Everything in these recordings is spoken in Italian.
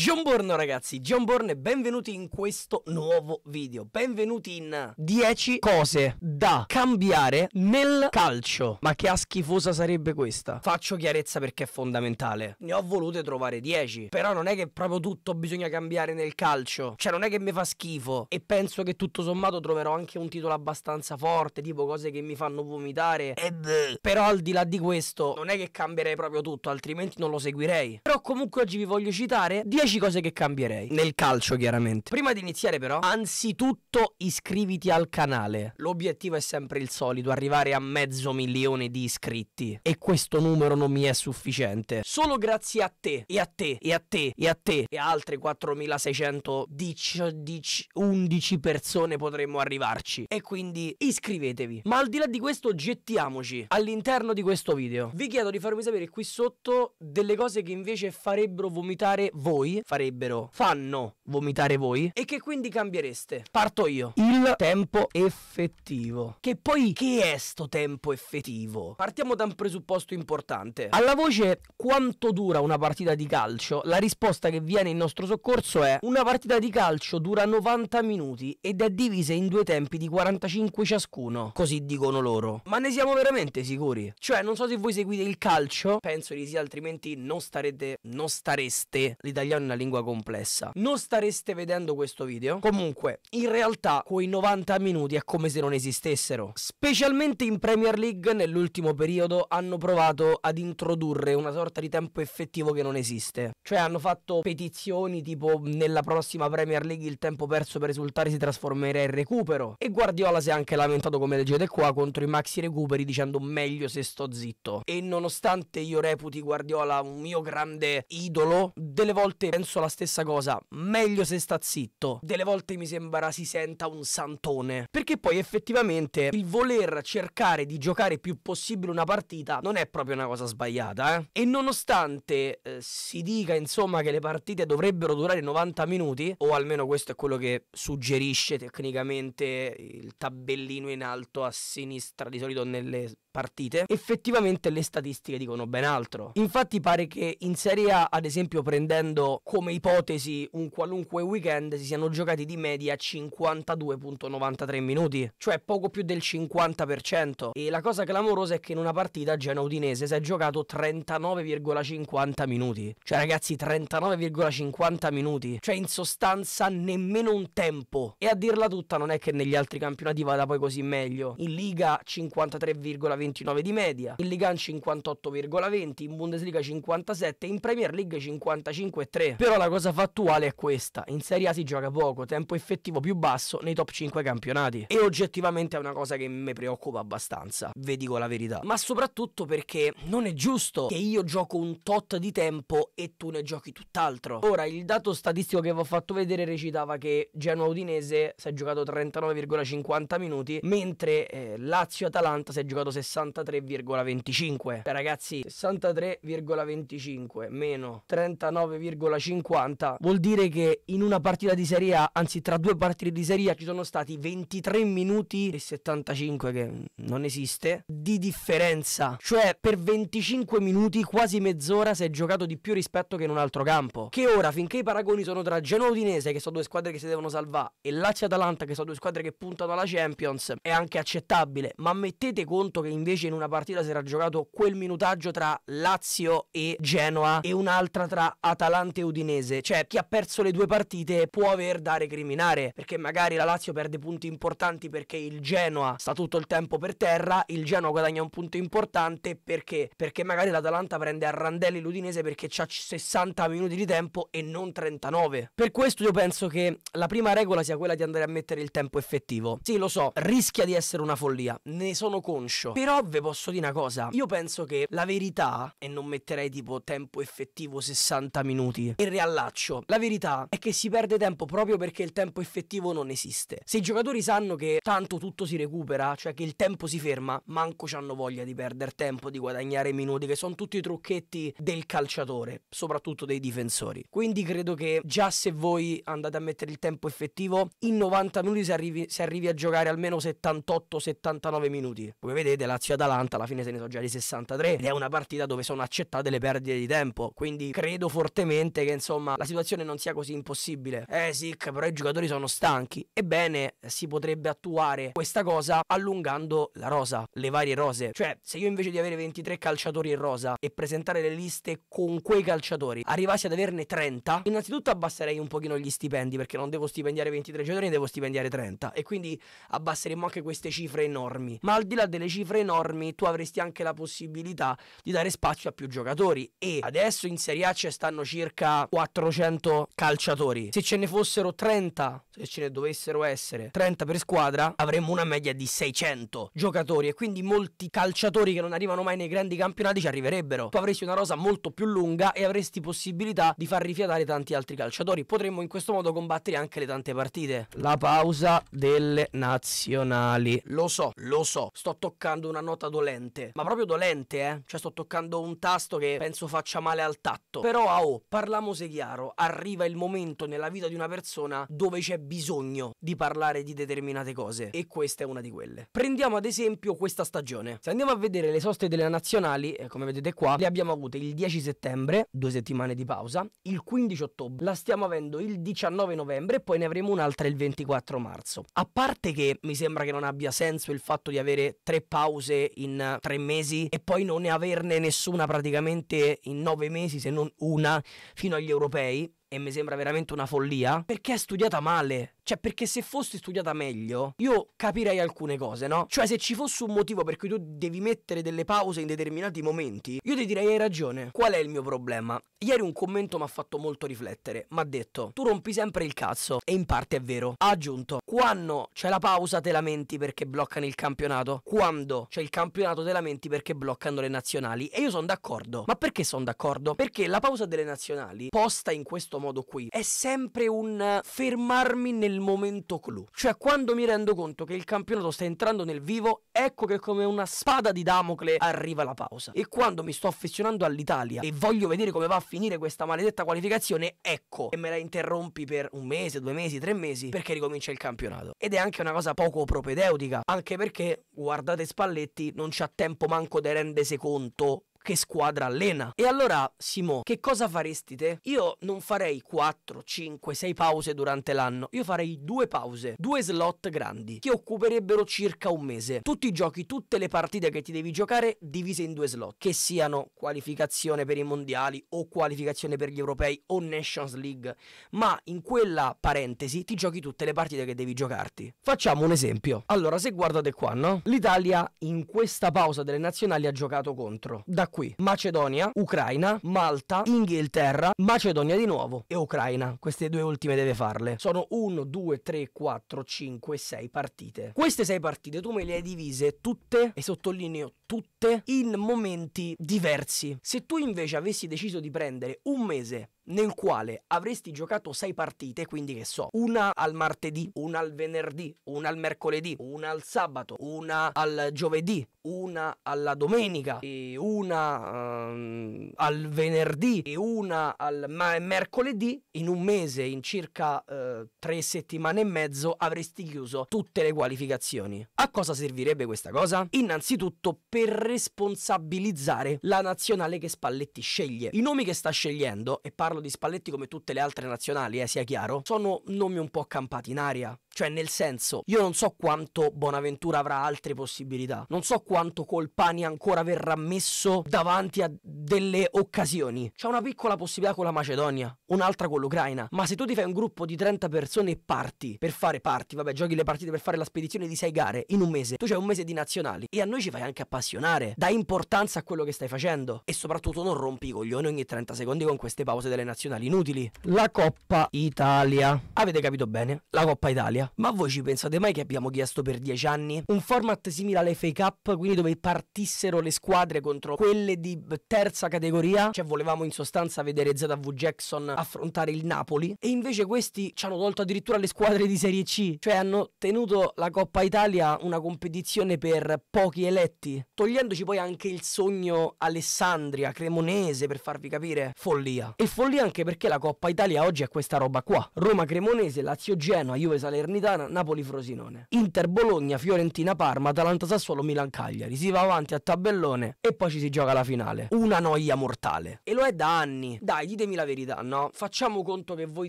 John Bourne ragazzi, John Bourne e benvenuti in questo nuovo video Benvenuti in 10 cose da cambiare nel calcio Ma che a schifosa sarebbe questa? Faccio chiarezza perché è fondamentale Ne ho volute trovare 10 Però non è che proprio tutto bisogna cambiare nel calcio Cioè non è che mi fa schifo E penso che tutto sommato troverò anche un titolo abbastanza forte Tipo cose che mi fanno vomitare Ed... Però al di là di questo non è che cambierei proprio tutto Altrimenti non lo seguirei Però comunque oggi vi voglio citare 10 10 cose che cambierei. Nel calcio, chiaramente. Prima di iniziare, però, anzitutto iscriviti al canale. L'obiettivo è sempre il solito, arrivare a mezzo milione di iscritti. E questo numero non mi è sufficiente. Solo grazie a te, e a te, e a te, e a te, e a altre 4611 persone potremmo arrivarci. E quindi iscrivetevi. Ma al di là di questo, gettiamoci all'interno di questo video. Vi chiedo di farmi sapere qui sotto delle cose che invece farebbero vomitare voi farebbero, fanno vomitare voi e che quindi cambiereste. Parto io. Il tempo effettivo. Che poi che è sto tempo effettivo? Partiamo da un presupposto importante. Alla voce quanto dura una partita di calcio? La risposta che viene in nostro soccorso è una partita di calcio dura 90 minuti ed è divisa in due tempi di 45 ciascuno, così dicono loro. Ma ne siamo veramente sicuri? Cioè, non so se voi seguite il calcio, penso di sì, altrimenti non starete non stareste l'italiano è una lingua complessa. Non stareste vedendo questo video? Comunque, in realtà quei 90 minuti è come se non esistessero. Specialmente in Premier League nell'ultimo periodo hanno provato ad introdurre una sorta di tempo effettivo che non esiste. Cioè hanno fatto petizioni tipo nella prossima Premier League il tempo perso per risultare si trasformerà in recupero. E Guardiola si è anche lamentato come leggete qua contro i maxi recuperi dicendo meglio se sto zitto. E nonostante io reputi Guardiola un mio grande idolo, delle volte volte penso la stessa cosa, meglio se sta zitto. Delle volte mi sembra si senta un santone. Perché poi effettivamente il voler cercare di giocare più possibile una partita non è proprio una cosa sbagliata. Eh? E nonostante eh, si dica insomma che le partite dovrebbero durare 90 minuti, o almeno questo è quello che suggerisce tecnicamente il tabellino in alto a sinistra di solito nelle partite, effettivamente le statistiche dicono ben altro. Infatti pare che in Serie A, ad esempio prendendo come ipotesi un qualunque weekend, si siano giocati di media 52.93 minuti, cioè poco più del 50%. E la cosa clamorosa è che in una partita Genoa-Udinese si è giocato 39,50 minuti. Cioè ragazzi, 39,50 minuti. Cioè in sostanza nemmeno un tempo. E a dirla tutta non è che negli altri campionati vada poi così meglio. In Liga 53,20 29 di media, in Ligan 58,20, in Bundesliga 57, in Premier League 55,3. Però la cosa fattuale è questa, in Serie A si gioca poco, tempo effettivo più basso nei top 5 campionati e oggettivamente è una cosa che mi preoccupa abbastanza, vi dico la verità, ma soprattutto perché non è giusto che io gioco un tot di tempo e tu ne giochi tutt'altro. Ora il dato statistico che vi ho fatto vedere recitava che Genoa Udinese si è giocato 39,50 minuti, mentre eh, Lazio Atalanta si è giocato 60 63,25. Ragazzi, 63,25 meno 39,50 vuol dire che in una partita di Serie A, anzi tra due partite di Serie A, ci sono stati 23 minuti e 75 che non esiste di differenza. Cioè per 25 minuti, quasi mezz'ora, si è giocato di più rispetto che in un altro campo. Che ora, finché i paragoni sono tra Genoa Udinese, che sono due squadre che si devono salvare, e Lazio Atalanta, che sono due squadre che puntano alla Champions, è anche accettabile. Ma mettete conto che in invece in una partita si era giocato quel minutaggio tra Lazio e Genoa e un'altra tra Atalanta e Udinese. Cioè chi ha perso le due partite può aver da recriminare perché magari la Lazio perde punti importanti perché il Genoa sta tutto il tempo per terra, il Genoa guadagna un punto importante perché? Perché magari l'Atalanta prende a randelli l'Udinese perché c'ha 60 minuti di tempo e non 39. Per questo io penso che la prima regola sia quella di andare a mettere il tempo effettivo. Sì, lo so, rischia di essere una follia, ne sono conscio. Però però vi posso dire una cosa, io penso che la verità, e non metterei tipo tempo effettivo 60 minuti, e riallaccio, la verità è che si perde tempo proprio perché il tempo effettivo non esiste. Se i giocatori sanno che tanto tutto si recupera, cioè che il tempo si ferma, manco hanno voglia di perdere tempo, di guadagnare minuti, che sono tutti i trucchetti del calciatore, soprattutto dei difensori. Quindi credo che già se voi andate a mettere il tempo effettivo, in 90 minuti si arrivi, si arrivi a giocare almeno 78-79 minuti. Come vedete la Lazio e Atalanta alla fine se ne sono già di 63 ed è una partita dove sono accettate le perdite di tempo. Quindi credo fortemente che insomma la situazione non sia così impossibile. Eh sì, però i giocatori sono stanchi. Ebbene, si potrebbe attuare questa cosa allungando la rosa, le varie rose. Cioè, se io invece di avere 23 calciatori in rosa e presentare le liste con quei calciatori arrivassi ad averne 30, innanzitutto abbasserei un pochino gli stipendi perché non devo stipendiare 23 giocatori, ne devo stipendiare 30 e quindi abbasseremmo anche queste cifre enormi. Ma al di là delle cifre enormi, enormi, tu avresti anche la possibilità di dare spazio a più giocatori. E adesso in Serie A ci stanno circa 400 calciatori. Se ce ne fossero 30, se ce ne dovessero essere 30 per squadra, avremmo una media di 600 giocatori. E quindi molti calciatori che non arrivano mai nei grandi campionati ci arriverebbero. Tu avresti una rosa molto più lunga e avresti possibilità di far rifiatare tanti altri calciatori. Potremmo in questo modo combattere anche le tante partite. La pausa delle nazionali. Lo so, lo so, sto toccando una una nota dolente, ma proprio dolente, eh? Cioè sto toccando un tasto che penso faccia male al tatto. Però, ah, oh, parlamose chiaro, arriva il momento nella vita di una persona dove c'è bisogno di parlare di determinate cose e questa è una di quelle. Prendiamo ad esempio questa stagione. Se andiamo a vedere le soste delle nazionali, eh, come vedete qua, le abbiamo avute il 10 settembre, due settimane di pausa, il 15 ottobre, la stiamo avendo il 19 novembre e poi ne avremo un'altra il 24 marzo. A parte che mi sembra che non abbia senso il fatto di avere tre pause cose in tre mesi e poi non ne averne nessuna praticamente in nove mesi se non una fino agli europei e mi sembra veramente una follia perché è studiata male cioè, perché se fossi studiata meglio, io capirei alcune cose, no? Cioè, se ci fosse un motivo per cui tu devi mettere delle pause in determinati momenti, io ti direi hai ragione. Qual è il mio problema? Ieri un commento mi ha fatto molto riflettere. Mi ha detto, tu rompi sempre il cazzo. E in parte è vero. Ha aggiunto, quando c'è la pausa te lamenti perché bloccano il campionato. Quando c'è il campionato te lamenti perché bloccano le nazionali. E io sono d'accordo. Ma perché sono d'accordo? Perché la pausa delle nazionali, posta in questo modo qui, è sempre un fermarmi nel il momento clou. Cioè quando mi rendo conto che il campionato sta entrando nel vivo, ecco che come una spada di Damocle arriva la pausa. E quando mi sto affezionando all'Italia e voglio vedere come va a finire questa maledetta qualificazione, ecco, che me la interrompi per un mese, due mesi, tre mesi, perché ricomincia il campionato. Ed è anche una cosa poco propedeutica, anche perché, guardate Spalletti, non c'ha tempo manco di rendersi conto che squadra allena. E allora, Simo, che cosa faresti te? Io non farei 4, 5, 6 pause durante l'anno. Io farei due pause, due slot grandi, che occuperebbero circa un mese. Tutti i giochi, tutte le partite che ti devi giocare divise in due slot, che siano qualificazione per i mondiali o qualificazione per gli europei o Nations League. Ma in quella parentesi ti giochi tutte le partite che devi giocarti. Facciamo un esempio. Allora, se guardate qua, no? L'Italia in questa pausa delle nazionali ha giocato contro. Da qui. Macedonia, Ucraina, Malta, Inghilterra, Macedonia di nuovo e Ucraina. Queste due ultime deve farle. Sono 1, 2, 3, 4, 5, 6 partite. Queste 6 partite tu me le hai divise tutte e sottolineo tutte in momenti diversi. Se tu invece avessi deciso di prendere un mese nel quale avresti giocato sei partite, quindi che so, una al martedì, una al venerdì, una al mercoledì, una al sabato, una al giovedì, una alla domenica e una um, al venerdì e una al ma- mercoledì, in un mese, in circa 3 uh, eh, settimane e mezzo, avresti chiuso tutte le qualificazioni. A cosa servirebbe questa cosa? Innanzitutto per responsabilizzare la nazionale che Spalletti sceglie. I nomi che sta scegliendo, e parlo parlo di Spalletti come tutte le altre nazionali, eh, sia chiaro, sono nomi un po' campati in aria. Cioè, nel senso, io non so quanto Bonaventura avrà altre possibilità. Non so quanto Colpani ancora verrà messo davanti a delle occasioni. C'è una piccola possibilità con la Macedonia, un'altra con l'Ucraina. Ma se tu ti fai un gruppo di 30 persone e parti per fare parti, vabbè, giochi le partite per fare la spedizione di 6 gare in un mese, tu c'hai un mese di nazionali e a noi ci fai anche appassionare. Dai importanza a quello che stai facendo e soprattutto non rompi i coglioni ogni 30 secondi con queste pause delle nazionali inutili. La Coppa Italia. Avete capito bene? La Coppa Italia ma voi ci pensate mai che abbiamo chiesto per dieci anni? Un format simile alle FA Cup, quindi dove partissero le squadre contro quelle di terza categoria, cioè volevamo in sostanza vedere ZW Jackson affrontare il Napoli, e invece questi ci hanno tolto addirittura le squadre di Serie C, cioè hanno tenuto la Coppa Italia una competizione per pochi eletti, togliendoci poi anche il sogno Alessandria, Cremonese, per farvi capire, follia. E follia anche perché la Coppa Italia oggi è questa roba qua. Roma Cremonese, Lazio Genoa, Juve Salernitana, Salernitana, Napoli Frosinone. Inter Bologna, Fiorentina Parma, Atalanta Sassuolo, Milan Cagliari. Si va avanti a tabellone e poi ci si gioca la finale. Una noia mortale. E lo è da anni. Dai, ditemi la verità, no? Facciamo conto che voi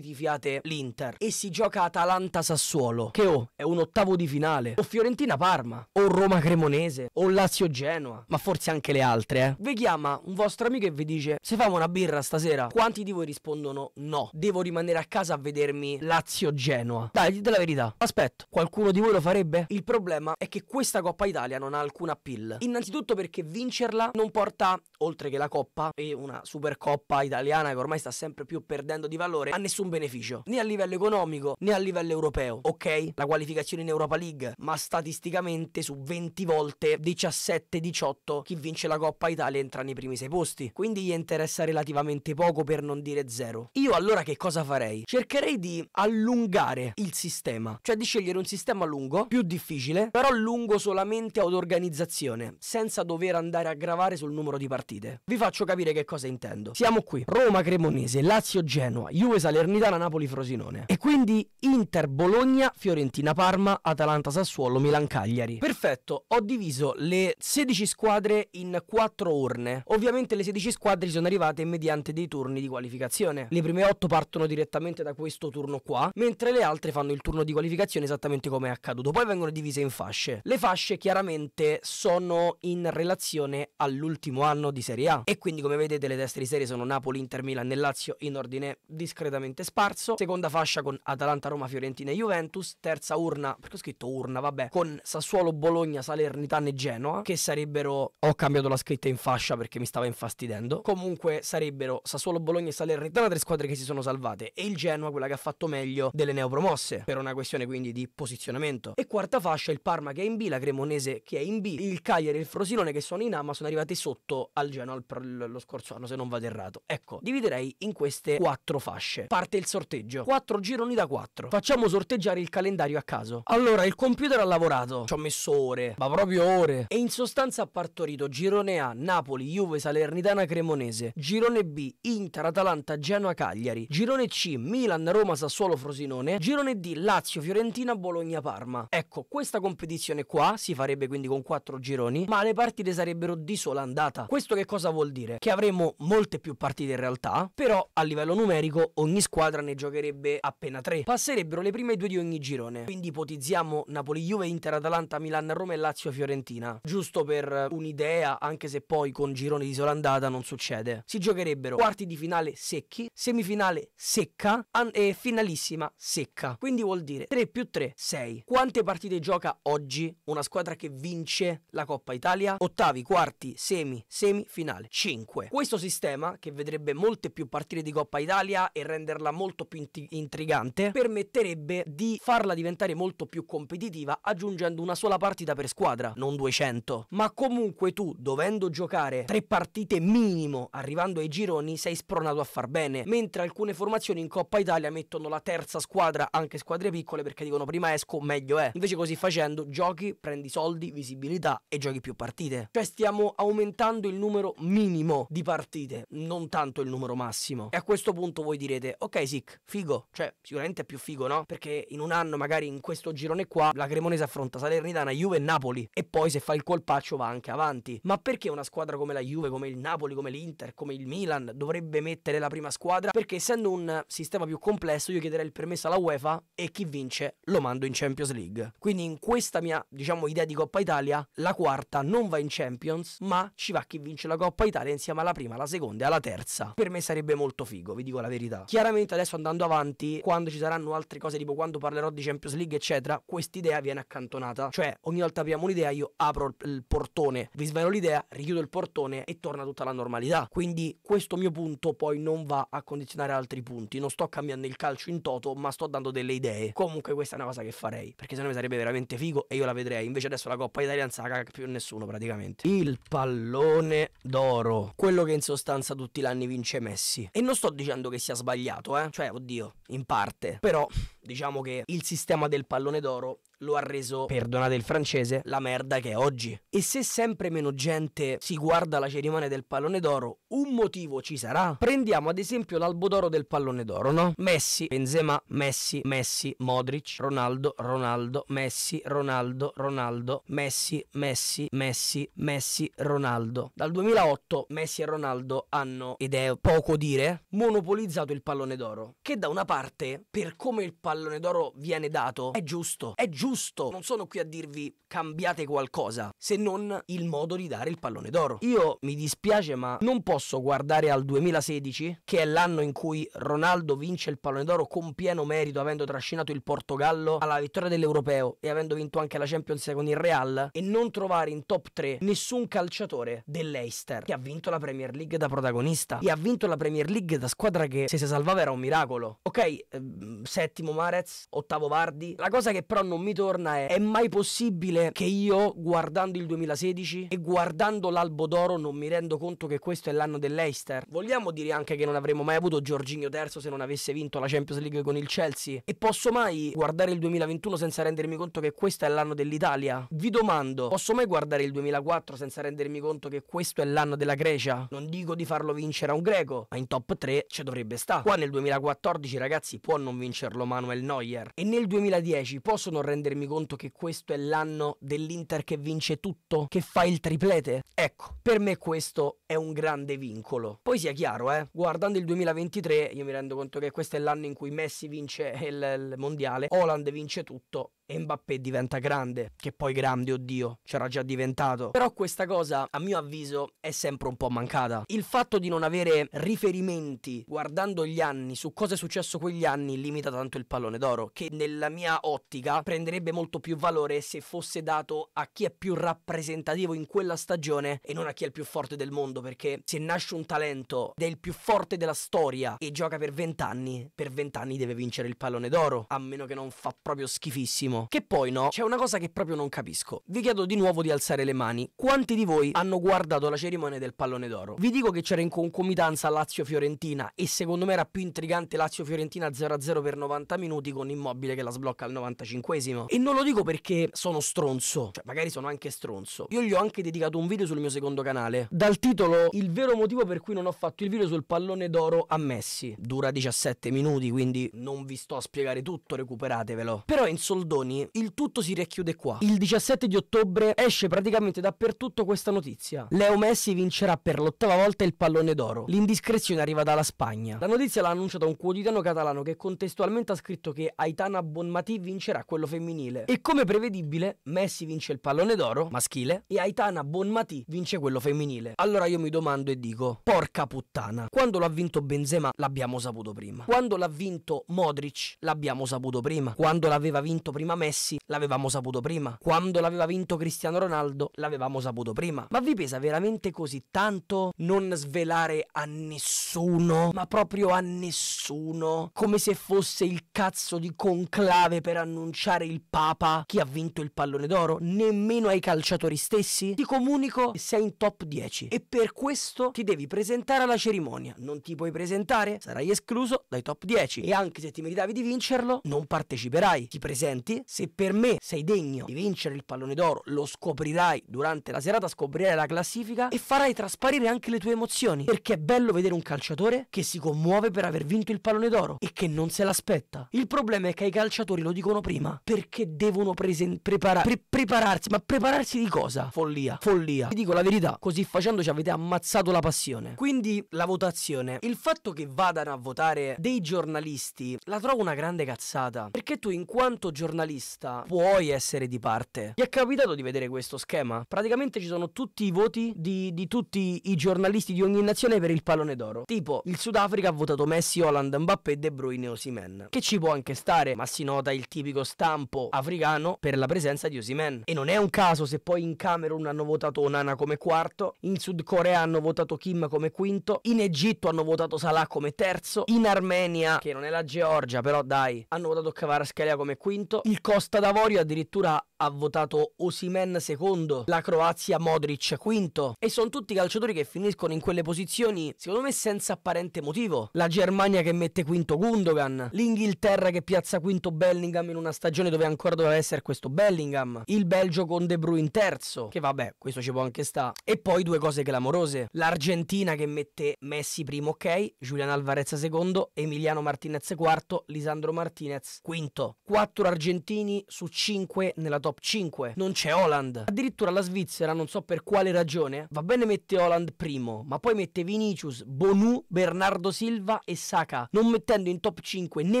tifiate l'Inter e si gioca Atalanta Sassuolo, che oh, è un ottavo di finale. O Fiorentina Parma, o Roma Cremonese, o Lazio Genoa, ma forse anche le altre, eh. Vi chiama un vostro amico e vi dice: Se famo una birra stasera, quanti di voi rispondono no? Devo rimanere a casa a vedermi Lazio Genoa. Dai, dite la verità verità. Aspetto, qualcuno di voi lo farebbe? Il problema è che questa Coppa Italia non ha alcuna appeal. Innanzitutto perché vincerla non porta, oltre che la Coppa e una Supercoppa italiana che ormai sta sempre più perdendo di valore, a nessun beneficio, né a livello economico né a livello europeo. Ok, la qualificazione in Europa League, ma statisticamente su 20 volte 17-18 chi vince la Coppa Italia entra nei primi 6 posti. Quindi gli interessa relativamente poco per non dire zero. Io allora che cosa farei? Cercherei di allungare il sistema problema, cioè di scegliere un sistema lungo, più difficile, però lungo solamente ad organizzazione, senza dover andare a gravare sul numero di partite. Vi faccio capire che cosa intendo. Siamo qui, Roma Cremonese, Lazio Genoa, Juve Salernitana, Napoli Frosinone. E quindi Inter Bologna, Fiorentina Parma, Atalanta Sassuolo, Milan Cagliari. Perfetto, ho diviso le 16 squadre in 4 urne. Ovviamente le 16 squadre sono arrivate mediante dei turni di qualificazione. Le prime 8 partono direttamente da questo turno qua, mentre le altre fanno il turno di di qualificazione esattamente come è accaduto. Poi vengono divise in fasce. Le fasce chiaramente sono in relazione all'ultimo anno di Serie A e quindi come vedete le teste di serie sono Napoli, Inter, Milan e Lazio in ordine discretamente sparso. Seconda fascia con Atalanta, Roma, Fiorentina e Juventus. Terza urna, perché ho scritto urna, vabbè, con Sassuolo, Bologna, Salernitana e Genoa che sarebbero ho cambiato la scritta in fascia perché mi stava infastidendo. Comunque sarebbero Sassuolo, Bologna e Salernitana tre squadre che si sono salvate e il Genoa quella che ha fatto meglio delle neopromosse per una questione quindi di posizionamento. E quarta fascia il Parma che è in B, la Cremonese che è in B, il Cagliari e il Frosinone che sono in A ma sono arrivati sotto al Genoa lo scorso anno se non vado errato. Ecco, dividerei in queste quattro fasce. Parte il sorteggio. Quattro gironi da quattro. Facciamo sorteggiare il calendario a caso. Allora, il computer ha lavorato. Ci ho messo ore, ma proprio ore. E in sostanza ha partorito girone A, Napoli, Juve, Salernitana, Cremonese. Girone B, Inter, Atalanta, Genoa, Cagliari. Girone C, Milan, Roma, Sassuolo, Frosinone. Girone D, Lazio. Lazio, Fiorentina, Bologna, Parma. Ecco, questa competizione qua si farebbe quindi con quattro gironi, ma le partite sarebbero di sola andata. Questo che cosa vuol dire? Che avremmo molte più partite in realtà, però a livello numerico ogni squadra ne giocherebbe appena tre. Passerebbero le prime due di ogni girone, quindi ipotizziamo Napoli-Juve, Inter-Atalanta, Milan-Roma e Lazio-Fiorentina. Giusto per un'idea, anche se poi con gironi di sola andata non succede. Si giocherebbero quarti di finale secchi, semifinale secca e finalissima secca. Quindi vuol dire dire 3 più 3, 6. Quante partite gioca oggi una squadra che vince la Coppa Italia? Ottavi, quarti, semi, semifinale, 5. Questo sistema, che vedrebbe molte più partite di Coppa Italia e renderla molto più int- intrigante, permetterebbe di farla diventare molto più competitiva aggiungendo una sola partita per squadra, non 200. Ma comunque tu, dovendo giocare 3 partite minimo arrivando ai gironi, sei spronato a far bene, mentre alcune formazioni in Coppa Italia mettono la terza squadra, anche squadre piccole, piccole perché dicono prima esco meglio è. Invece così facendo giochi, prendi soldi, visibilità e giochi più partite. Cioè stiamo aumentando il numero minimo di partite, non tanto il numero massimo. E a questo punto voi direte, ok Sic, figo, cioè sicuramente è più figo no? Perché in un anno magari in questo girone qua la Cremonese affronta Salernitana, Juve e Napoli e poi se fa il colpaccio va anche avanti. Ma perché una squadra come la Juve, come il Napoli, come l'Inter, come il Milan dovrebbe mettere la prima squadra? Perché essendo un sistema più complesso io chiederei il permesso alla UEFA e chi vince vince lo mando in Champions League. Quindi in questa mia, diciamo, idea di Coppa Italia, la quarta non va in Champions, ma ci va chi vince la Coppa Italia insieme alla prima, alla seconda e alla terza. Per me sarebbe molto figo, vi dico la verità. Chiaramente adesso andando avanti, quando ci saranno altre cose, tipo quando parlerò di Champions League, eccetera, quest'idea viene accantonata. Cioè, ogni volta apriamo un'idea, io apro il portone, vi svelo l'idea, richiudo il portone e torna tutta la normalità. Quindi questo mio punto poi non va a condizionare altri punti. Non sto cambiando il calcio in toto, ma sto dando delle idee. Comunque questa è una cosa che farei, perché secondo mi sarebbe veramente figo e io la vedrei. Invece adesso la Coppa Italia non se la caga più nessuno praticamente. Il pallone d'oro, quello che in sostanza tutti l'anni vince Messi. E non sto dicendo che sia sbagliato, eh? Cioè, oddio, in parte. Però diciamo che il sistema del pallone d'oro lo ha reso, perdonate il francese, la merda che è oggi. E se sempre meno gente si guarda la cerimonia del pallone d'oro, un motivo ci sarà. Prendiamo ad esempio l'albo d'oro del pallone d'oro, no? Messi, Benzema, Messi, Messi, Modric, Ronaldo, Ronaldo, Messi, Ronaldo, Ronaldo, Messi, Messi, Messi, Messi, Ronaldo. Dal 2008 Messi e Ronaldo hanno, ed è poco dire, monopolizzato il pallone d'oro, che da una parte, per come il pallone d'oro viene dato, è giusto, è giusto giusto. Non sono qui a dirvi cambiate qualcosa, se non il modo di dare il pallone d'oro. Io mi dispiace, ma non posso guardare al 2016, che è l'anno in cui Ronaldo vince il pallone d'oro con pieno merito, avendo trascinato il Portogallo alla vittoria dell'Europeo e avendo vinto anche la Champions con il Real, e non trovare in top 3 nessun calciatore dell'Eister che ha vinto la Premier League da protagonista e ha vinto la Premier League da squadra che se si salvava era un miracolo. Ok, ehm, settimo Marez, ottavo Vardi. La cosa che però non mi ritorna è: è mai possibile che io, guardando il 2016 e guardando l'albo d'oro, non mi rendo conto che questo è l'anno dell'Eister? Vogliamo dire anche che non avremmo mai avuto Giorginio III se non avesse vinto la Champions League con il Chelsea? E posso mai guardare il 2021 senza rendermi conto che questo è l'anno dell'Italia? Vi domando, posso mai guardare il 2004 senza rendermi conto che questo è l'anno della Grecia? Non dico di farlo vincere a un greco, ma in top 3 ci dovrebbe stare. Qua nel 2014, ragazzi, può non vincerlo Manuel Neuer. E nel 2010 posso non rendermi rendermi conto che questo è l'anno dell'Inter che vince tutto, che fa il triplete? Ecco, per me questo è un grande vincolo. Poi sia chiaro, eh, guardando il 2023 io mi rendo conto che questo è l'anno in cui Messi vince il, il mondiale, Holland vince tutto e Mbappé diventa grande, che poi grande, oddio, c'era già diventato. Però questa cosa, a mio avviso, è sempre un po' mancata. Il fatto di non avere riferimenti guardando gli anni su cosa è successo quegli anni limita tanto il pallone d'oro, che nella mia ottica prenderebbe molto più valore se fosse dato a chi è più rappresentativo in quella stagione e non a chi è il più forte del mondo, perché se nasce un talento ed è il più forte della storia e gioca per 20 anni, per 20 anni deve vincere il pallone d'oro, a meno che non fa proprio schifissimo che poi no, c'è una cosa che proprio non capisco. Vi chiedo di nuovo di alzare le mani. Quanti di voi hanno guardato la cerimonia del pallone d'oro? Vi dico che c'era in concomitanza Lazio-Fiorentina e secondo me era più intrigante Lazio-Fiorentina 0-0 per 90 minuti con Immobile che la sblocca al 95esimo. E non lo dico perché sono stronzo, cioè magari sono anche stronzo. Io gli ho anche dedicato un video sul mio secondo canale dal titolo Il vero motivo per cui non ho fatto il video sul pallone d'oro a Messi. Dura 17 minuti, quindi non vi sto a spiegare tutto, recuperatevelo. Però in soldoni domani il tutto si riacchiude qua. Il 17 di ottobre esce praticamente dappertutto questa notizia. Leo Messi vincerà per l'ottava volta il pallone d'oro. L'indiscrezione arriva dalla Spagna. La notizia l'ha annunciata un quotidiano catalano che contestualmente ha scritto che Aitana Bonmatì vincerà quello femminile. E come prevedibile, Messi vince il pallone d'oro maschile e Aitana Bonmatì vince quello femminile. Allora io mi domando e dico, porca puttana, quando l'ha vinto Benzema l'abbiamo saputo prima. Quando l'ha vinto Modric l'abbiamo saputo prima. Quando l'aveva vinto prima Messi l'avevamo saputo prima. Quando l'aveva vinto Cristiano Ronaldo l'avevamo saputo prima. Ma vi pesa veramente così tanto non svelare a nessuno, ma proprio a nessuno, come se fosse il cazzo di conclave per annunciare il Papa chi ha vinto il pallone d'oro, nemmeno ai calciatori stessi? Ti comunico che sei in top 10 e per questo ti devi presentare alla cerimonia. Non ti puoi presentare? Sarai escluso dai top 10 e anche se ti meritavi di vincerlo non parteciperai. Ti presenti? se per me sei degno di vincere il pallone d'oro, lo scoprirai durante la serata, scoprirai la classifica e farai trasparire anche le tue emozioni. Perché è bello vedere un calciatore che si commuove per aver vinto il pallone d'oro e che non se l'aspetta. Il problema è che i calciatori lo dicono prima perché devono presen- prepara- pre- prepararsi. Ma prepararsi di cosa? Follia, follia. Vi dico la verità, così facendo ci avete ammazzato la passione. Quindi la votazione, il fatto che vadano a votare dei giornalisti, la trovo una grande cazzata. Perché tu in quanto giornalista giornalista puoi essere di parte. Ti è capitato di vedere questo schema? Praticamente ci sono tutti i voti di, di tutti i giornalisti di ogni nazione per il pallone d'oro. Tipo, il Sudafrica ha votato Messi, Holland, Mbappé, De Bruyne e Osimen. Che ci può anche stare, ma si nota il tipico stampo africano per la presenza di Osimen. E non è un caso se poi in Camerun hanno votato Onana come quarto, in Sud Corea hanno votato Kim come quinto, in Egitto hanno votato Salah come terzo, in Armenia, che non è la Georgia, però dai, hanno votato Kvaratskhelia come quinto, il Costa d'Avorio addirittura ha votato Osimen secondo, la Croazia Modric quinto e sono tutti calciatori che finiscono in quelle posizioni secondo me senza apparente motivo. La Germania che mette quinto Gundogan, l'Inghilterra che piazza quinto Bellingham in una stagione dove ancora doveva essere questo Bellingham, il Belgio con De Bruyne terzo, che vabbè, questo ci può anche sta. E poi due cose clamorose, l'Argentina che mette Messi primo, ok, Giuliano Alvarez secondo, Emiliano Martinez quarto, Lisandro Martinez quinto. Quattro argentini argentini su 5 nella top 5. Non c'è Holland. Addirittura la Svizzera, non so per quale ragione, va bene mette Holland primo, ma poi mette Vinicius, Bonu, Bernardo Silva e Saka, non mettendo in top 5 né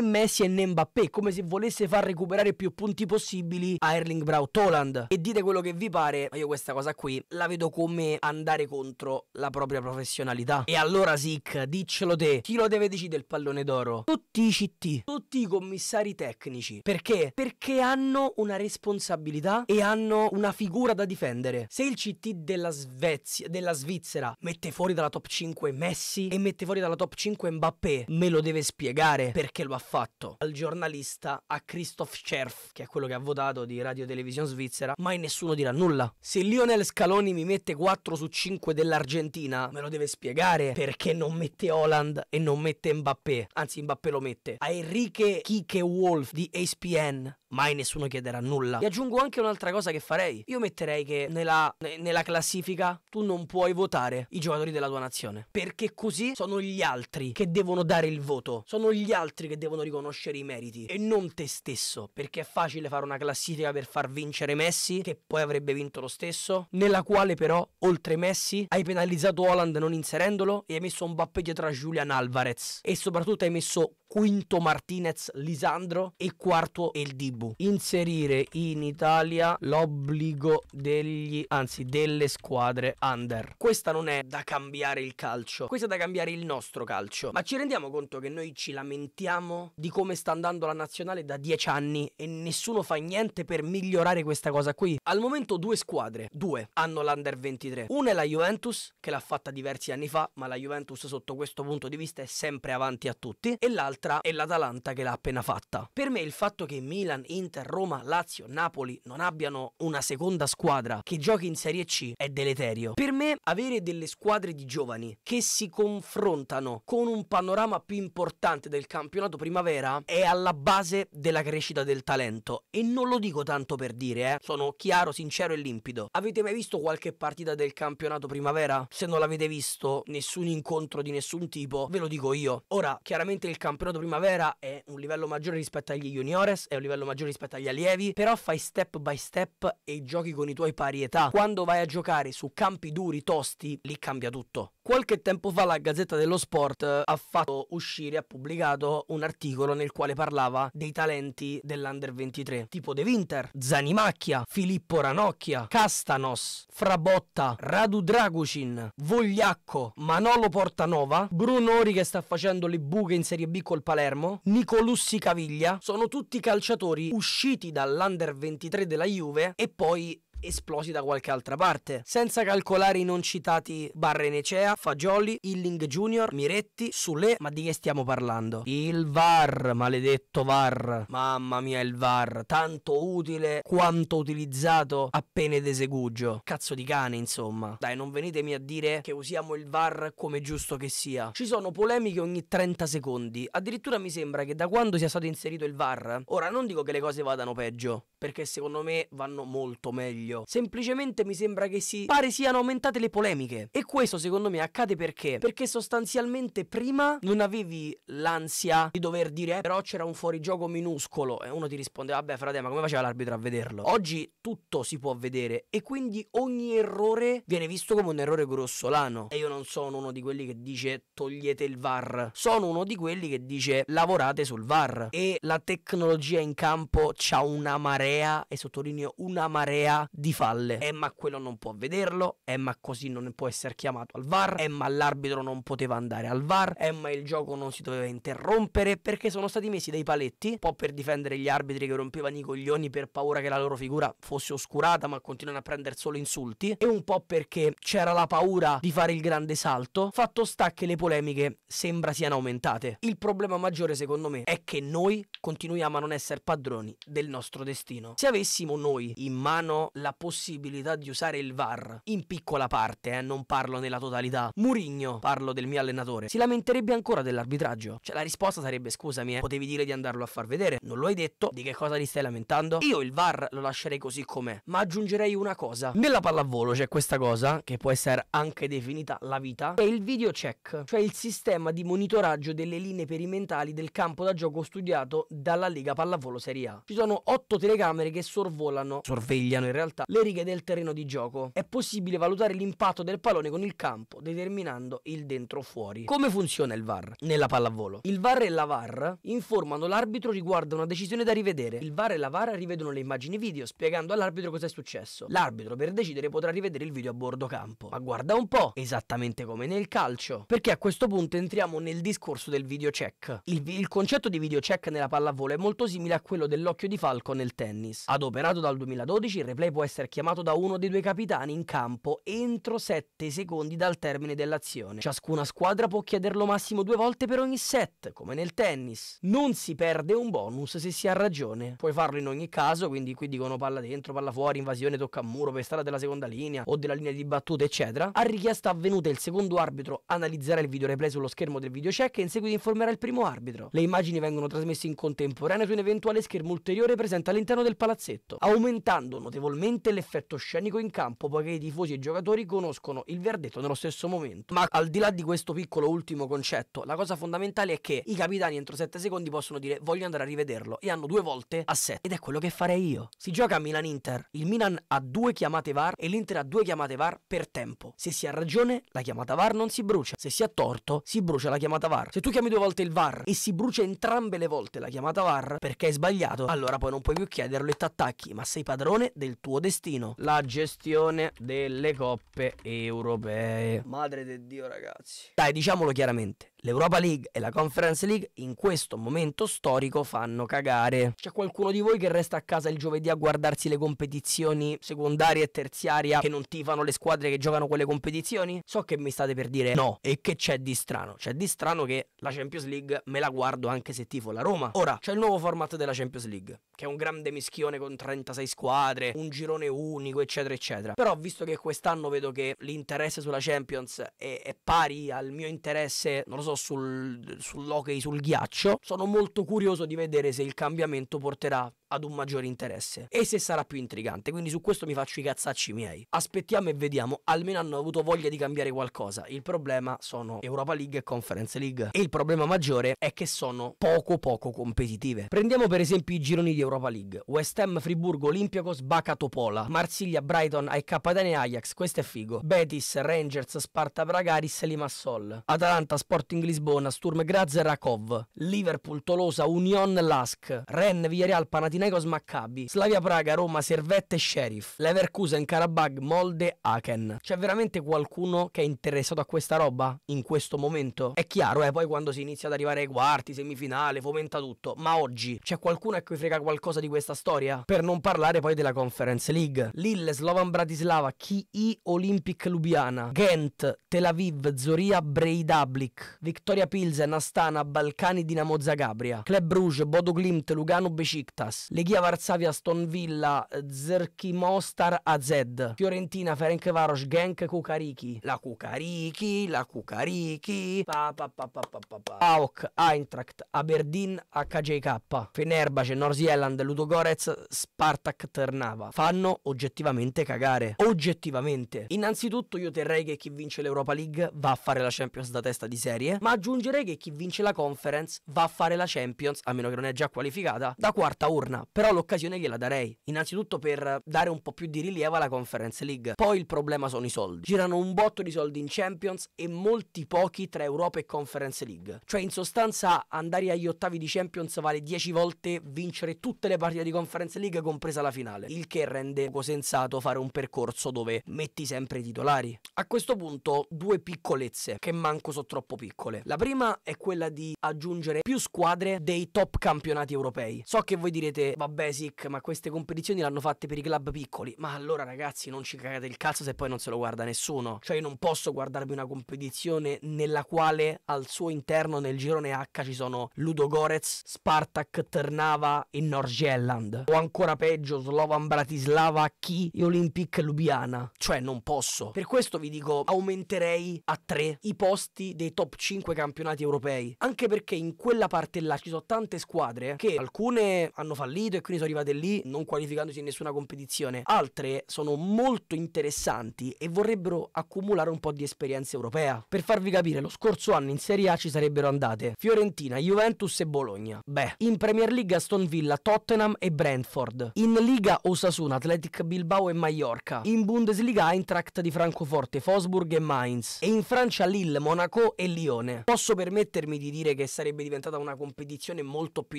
Messi né Mbappé, come se volesse far recuperare più punti possibili a Erling Braut Holland. E dite quello che vi pare, ma io questa cosa qui la vedo come andare contro la propria professionalità. E allora Sick, diccelo te, chi lo deve decidere il pallone d'oro? Tutti i CT, tutti i commissari tecnici. Perché? Perché perché hanno una responsabilità e hanno una figura da difendere. Se il CT della Svezia, della Svizzera, mette fuori dalla top 5 Messi e mette fuori dalla top 5 Mbappé, me lo deve spiegare perché lo ha fatto. Al giornalista, a Christoph Scherf, che è quello che ha votato di Radio Televisione Svizzera, mai nessuno dirà nulla. Se Lionel Scaloni mi mette 4 su 5 dell'Argentina, me lo deve spiegare perché non mette Holland e non mette Mbappé. Anzi, Mbappé lo mette. A Enrique Kike Wolf di ESPN mai nessuno chiederà nulla. E aggiungo anche un'altra cosa che farei. Io metterei che nella, nella, classifica tu non puoi votare i giocatori della tua nazione. Perché così sono gli altri che devono dare il voto. Sono gli altri che devono riconoscere i meriti. E non te stesso. Perché è facile fare una classifica per far vincere Messi, che poi avrebbe vinto lo stesso. Nella quale però, oltre Messi, hai penalizzato Holland non inserendolo e hai messo un bappè tra Julian Alvarez. E soprattutto hai messo quinto Martinez Lisandro e quarto El Dibu. Inserire in Italia l'obbligo degli, anzi delle squadre under. Questa non è da cambiare il calcio, questa è da cambiare il nostro calcio. Ma ci rendiamo conto che noi ci lamentiamo di come sta andando la nazionale da dieci anni e nessuno fa niente per migliorare questa cosa qui. Al momento due squadre, due, hanno l'under 23. Una è la Juventus, che l'ha fatta diversi anni fa, ma la Juventus sotto questo punto di vista è sempre avanti a tutti, e l'altra l'altra è l'Atalanta che l'ha appena fatta. Per me il fatto che Milan, Inter, Roma, Lazio, Napoli non abbiano una seconda squadra che giochi in Serie C è deleterio. Per me avere delle squadre di giovani che si confrontano con un panorama più importante del campionato primavera è alla base della crescita del talento e non lo dico tanto per dire, eh. sono chiaro, sincero e limpido. Avete mai visto qualche partita del campionato primavera? Se non l'avete visto, nessun incontro di nessun tipo, ve lo dico io. Ora, chiaramente il campionato campionato primavera è un livello maggiore rispetto agli juniores, è un livello maggiore rispetto agli allievi, però fai step by step e giochi con i tuoi pari età. Quando vai a giocare su campi duri, tosti, lì cambia tutto. Qualche tempo fa la Gazzetta dello Sport eh, ha fatto uscire, ha pubblicato un articolo nel quale parlava dei talenti dell'Under 23, tipo De Winter, Zanimacchia, Filippo Ranocchia, Castanos, Frabotta, Radu Dragucin, Vogliacco, Manolo Portanova, Bruno Ori che sta facendo le buche in Serie B col Palermo, Nicolussi Caviglia, sono tutti calciatori usciti dall'Under 23 della Juve e poi esplosi da qualche altra parte. Senza calcolare i non citati Barrenecea, Fagioli, Illing Junior, Miretti, Sulè, ma di che stiamo parlando? Il VAR, maledetto VAR. Mamma mia il VAR, tanto utile quanto utilizzato appena ed esegugio. Cazzo di cane, insomma. Dai, non venitemi a dire che usiamo il VAR come giusto che sia. Ci sono polemiche ogni 30 secondi. Addirittura mi sembra che da quando sia stato inserito il VAR, ora non dico che le cose vadano peggio, perché secondo me vanno molto meglio meglio. Semplicemente mi sembra che si pare siano aumentate le polemiche. E questo secondo me accade perché? Perché sostanzialmente prima non avevi l'ansia di dover dire eh, però c'era un fuorigioco minuscolo e uno ti risponde vabbè frate ma come faceva l'arbitro a vederlo? Oggi tutto si può vedere e quindi ogni errore viene visto come un errore grossolano. E io non sono uno di quelli che dice togliete il VAR, sono uno di quelli che dice lavorate sul VAR e la tecnologia in campo c'ha una marea e sottolineo una marea di falle. Eh ma quello non può vederlo, eh ma così non può essere chiamato al VAR, eh ma l'arbitro non poteva andare al VAR, eh ma il gioco non si doveva interrompere perché sono stati messi dei paletti, un po' per difendere gli arbitri che rompevano i coglioni per paura che la loro figura fosse oscurata ma continuano a prendere solo insulti e un po' perché c'era la paura di fare il grande salto. Fatto sta che le polemiche sembra siano aumentate. Il problema maggiore secondo me è che noi continuiamo a non essere padroni del nostro destino. Se avessimo noi in mano la la possibilità di usare il VAR. In piccola parte, eh, non parlo nella totalità. Murigno, parlo del mio allenatore, si lamenterebbe ancora dell'arbitraggio. Cioè la risposta sarebbe scusami, eh, potevi dire di andarlo a far vedere, non lo hai detto, di che cosa ti stai lamentando? Io il VAR lo lascerei così com'è, ma aggiungerei una cosa. Nella pallavolo c'è questa cosa, che può essere anche definita la vita, è il video check, cioè il sistema di monitoraggio delle linee perimentali del campo da gioco studiato dalla Lega Pallavolo Serie A. Ci sono otto telecamere che sorvolano, sorvegliano in realtà vista le righe del terreno di gioco. È possibile valutare l'impatto del pallone con il campo, determinando il dentro fuori. Come funziona il VAR nella pallavolo? Il VAR e la VAR informano l'arbitro riguardo una decisione da rivedere. Il VAR e la VAR rivedono le immagini video, spiegando all'arbitro cosa è successo. L'arbitro per decidere potrà rivedere il video a bordo campo. Ma guarda un po', esattamente come nel calcio. Perché a questo punto entriamo nel discorso del video check. Il, il concetto di video check nella pallavolo è molto simile a quello dell'occhio di falco nel tennis. Adoperato dal 2012, il replay può essere essere chiamato da uno dei due capitani in campo entro 7 secondi dal termine dell'azione. Ciascuna squadra può chiederlo massimo due volte per ogni set, come nel tennis. Non si perde un bonus se si ha ragione. Puoi farlo in ogni caso, quindi qui dicono palla dentro, palla fuori, invasione, tocca a muro, per strada della seconda linea o della linea di battuta, eccetera. A richiesta avvenuta il secondo arbitro analizzerà il video replay sullo schermo del videocheck e in seguito informerà il primo arbitro. Le immagini vengono trasmesse in contemporanea su un eventuale schermo ulteriore presente all'interno del palazzetto, aumentando notevolmente nonostante l'effetto scenico in campo, poiché i tifosi e i giocatori conoscono il verdetto nello stesso momento. Ma al di là di questo piccolo ultimo concetto, la cosa fondamentale è che i capitani entro 7 secondi possono dire voglio andare a rivederlo e hanno due volte a 7 ed è quello che farei io. Si gioca a Milan-Inter, il Milan ha due chiamate VAR e l'Inter ha due chiamate VAR per tempo. Se si ha ragione, la chiamata VAR non si brucia, se si ha torto, si brucia la chiamata VAR. Se tu chiami due volte il VAR e si brucia entrambe le volte la chiamata VAR perché hai sbagliato, allora poi non puoi più chiederlo e t'attacchi, ma sei padrone del tuo destino, la gestione delle coppe europee. Madre di Dio, ragazzi. Dai, diciamolo chiaramente. L'Europa League e la Conference League in questo momento storico fanno cagare. C'è qualcuno di voi che resta a casa il giovedì a guardarsi le competizioni secondaria e terziaria che non tifano le squadre che giocano quelle competizioni? So che mi state per dire no. E che c'è di strano? C'è di strano che la Champions League me la guardo anche se tifo la Roma. Ora, c'è il nuovo format della Champions League, che è un grande mischione con 36 squadre, un girone unico, eccetera, eccetera. Però visto che quest'anno vedo che l'interesse sulla Champions è, è pari al mio interesse, non lo so curioso sul, sull'hockey sul ghiaccio, sono molto curioso di vedere se il cambiamento porterà ad un maggiore interesse e se sarà più intrigante. Quindi su questo mi faccio i cazzacci miei. Aspettiamo e vediamo. Almeno hanno avuto voglia di cambiare qualcosa. Il problema sono Europa League e Conference League. E il problema maggiore è che sono poco poco competitive. Prendiamo per esempio i gironi di Europa League. West Ham, Friburgo, Olympiacos, Baca, Topola, Marsiglia, Brighton, AEK Ajax. Questo è figo. Betis, Rangers, Sparta, Bragaris, Limassol. Atalanta, Sporting Lisbona, Sturm Graz, Rakov. Liverpool, Tolosa, Union, Lask. Rennes, Villarreal, Panathinaikos Panathinaikos Maccabi, Slavia Praga, Roma, Servette, Sheriff, Leverkusen, Karabag, Molde, Aken. C'è veramente qualcuno che è interessato a questa roba in questo momento? È chiaro, eh, poi quando si inizia ad arrivare ai quarti, semifinale, fomenta tutto, ma oggi c'è qualcuno a cui frega qualcosa di questa storia? Per non parlare poi della Conference League. Lille, Slovan Bratislava, Ki Olympic Lubiana, Ghent, Tel Aviv, Zoria, Breidablik, Victoria Pilsen, Astana, Balcani, Dinamo Zagabria, Club Rouge, Bodo Glimt, Lugano, Besiktas, Leghia Varsavia Aston Villa Zerchi Mostar AZ Fiorentina Ferenc Varos, Genk Kukariki la Kukariki la Kukariki pa pa pa pa pa pa pa AOK Eintracht Aberdeen HJK Fenerbahce North Zealand Ludogorets Spartak Ternava fanno oggettivamente cagare oggettivamente innanzitutto io terrei che chi vince l'Europa League va a fare la Champions da testa di serie ma aggiungerei che chi vince la Conference va a fare la Champions a meno che non è già qualificata da quarta urna però l'occasione gliela darei. Innanzitutto per dare un po' più di rilievo alla Conference League. Poi il problema sono i soldi. Girano un botto di soldi in Champions e molti pochi tra Europa e Conference League. Cioè in sostanza andare agli ottavi di Champions vale 10 volte vincere tutte le partite di Conference League compresa la finale, il che rende poco sensato fare un percorso dove metti sempre i titolari. A questo punto due piccolezze che manco sono troppo piccole. La prima è quella di aggiungere più squadre dei top campionati europei. So che voi direte dice vabbè Sic ma queste competizioni l'hanno fatte per i club piccoli ma allora ragazzi non ci cagate il cazzo se poi non se lo guarda nessuno cioè io non posso guardarmi una competizione nella quale al suo interno nel girone H ci sono Ludogorets Spartak Ternava e Norgelland o ancora peggio Slovan Bratislava Chi e Olympic Lubiana cioè non posso per questo vi dico aumenterei a tre i posti dei top 5 campionati europei anche perché in quella parte là ci sono tante squadre che alcune hanno fallito fallito e quindi sono arrivate lì non qualificandosi in nessuna competizione. Altre sono molto interessanti e vorrebbero accumulare un po' di esperienza europea. Per farvi capire, lo scorso anno in Serie A ci sarebbero andate Fiorentina, Juventus e Bologna. Beh, in Premier League Aston Villa, Tottenham e Brentford. In Liga Osasuna, Athletic Bilbao e Mallorca. In Bundesliga Eintracht di Francoforte, Fosburg e Mainz. E in Francia Lille, Monaco e Lione. Posso permettermi di dire che sarebbe diventata una competizione molto più